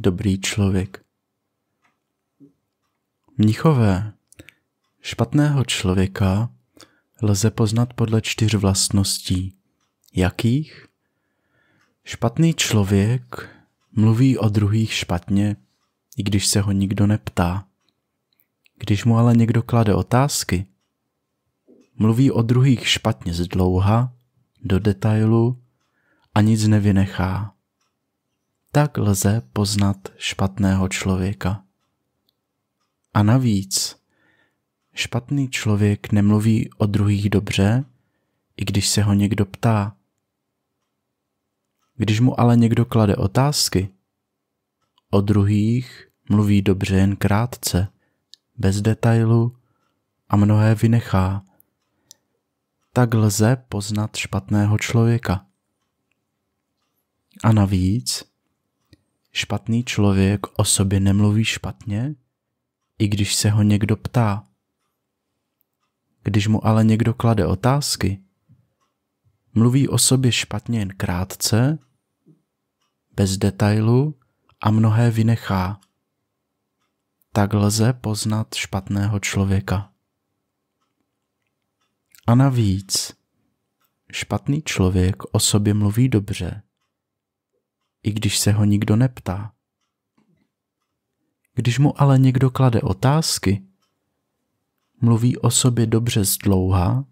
dobrý člověk. Mnichové, špatného člověka lze poznat podle čtyř vlastností. Jakých? Špatný člověk mluví o druhých špatně, i když se ho nikdo neptá. Když mu ale někdo klade otázky, mluví o druhých špatně zdlouha, do detailu a nic nevynechá tak lze poznat špatného člověka. A navíc, špatný člověk nemluví o druhých dobře, i když se ho někdo ptá. Když mu ale někdo klade otázky, o druhých mluví dobře jen krátce, bez detailu a mnohé vynechá. Tak lze poznat špatného člověka. A navíc, Špatný člověk o sobě nemluví špatně, i když se ho někdo ptá. Když mu ale někdo klade otázky, mluví o sobě špatně jen krátce, bez detailu a mnohé vynechá. Tak lze poznat špatného člověka. A navíc, špatný člověk o sobě mluví dobře – i když se ho nikdo neptá. Když mu ale někdo klade otázky, mluví o sobě dobře zdlouha,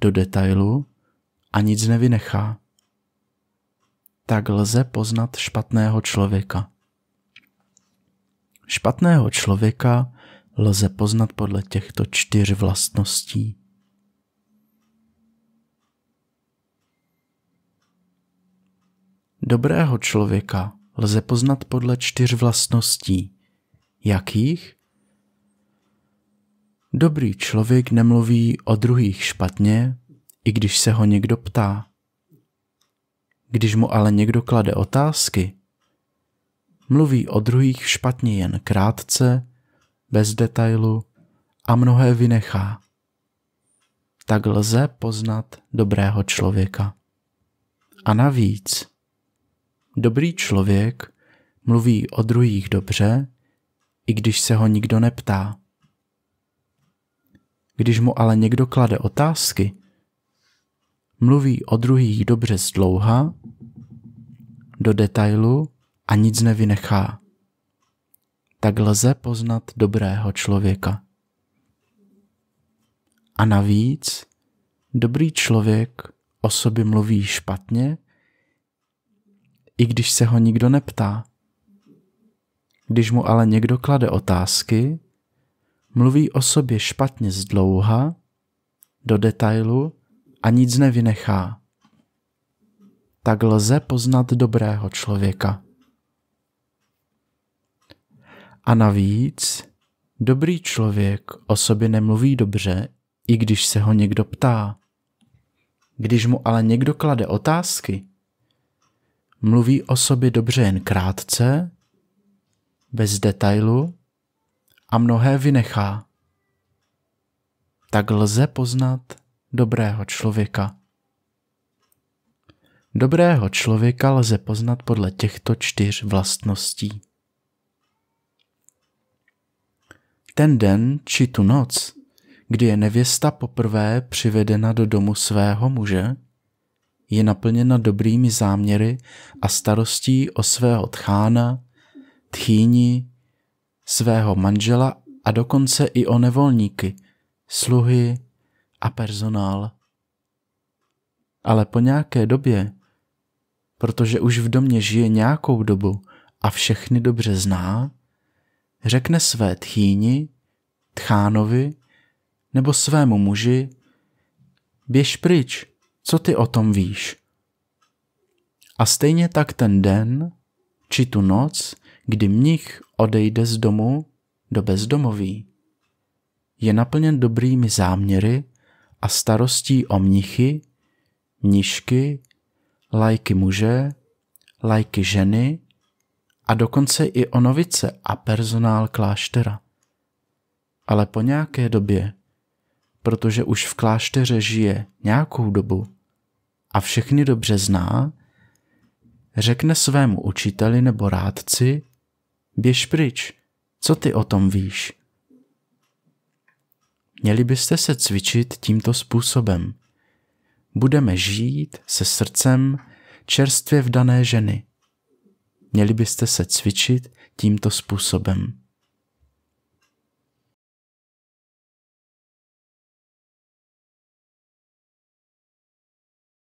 do detailu a nic nevynechá. Tak lze poznat špatného člověka. Špatného člověka lze poznat podle těchto čtyř vlastností. Dobrého člověka lze poznat podle čtyř vlastností. Jakých? Dobrý člověk nemluví o druhých špatně, i když se ho někdo ptá. Když mu ale někdo klade otázky, mluví o druhých špatně jen krátce, bez detailu a mnohé vynechá. Tak lze poznat dobrého člověka. A navíc, Dobrý člověk mluví o druhých dobře, i když se ho nikdo neptá. Když mu ale někdo klade otázky, mluví o druhých dobře zdlouha, do detailu a nic nevynechá. Tak lze poznat dobrého člověka. A navíc, dobrý člověk o sobě mluví špatně, i když se ho nikdo neptá. Když mu ale někdo klade otázky, mluví o sobě špatně dlouha do detailu a nic nevynechá. Tak lze poznat dobrého člověka. A navíc, dobrý člověk o sobě nemluví dobře, i když se ho někdo ptá. Když mu ale někdo klade otázky, mluví o sobě dobře jen krátce, bez detailu a mnohé vynechá. Tak lze poznat dobrého člověka. Dobrého člověka lze poznat podle těchto čtyř vlastností. Ten den či tu noc, kdy je nevěsta poprvé přivedena do domu svého muže, je naplněna dobrými záměry a starostí o svého tchána, tchýni, svého manžela a dokonce i o nevolníky, sluhy a personál. Ale po nějaké době, protože už v domě žije nějakou dobu a všechny dobře zná, řekne své tchýni, tchánovi nebo svému muži, běž pryč, co ty o tom víš? A stejně tak ten den, či tu noc, kdy mnich odejde z domu do bezdomoví, je naplněn dobrými záměry a starostí o mnichy, mnišky, lajky muže, lajky ženy a dokonce i o novice a personál kláštera. Ale po nějaké době, protože už v klášteře žije nějakou dobu, a všechny dobře zná, řekne svému učiteli nebo rádci, běž pryč, co ty o tom víš? Měli byste se cvičit tímto způsobem. Budeme žít se srdcem čerstvě vdané ženy. Měli byste se cvičit tímto způsobem.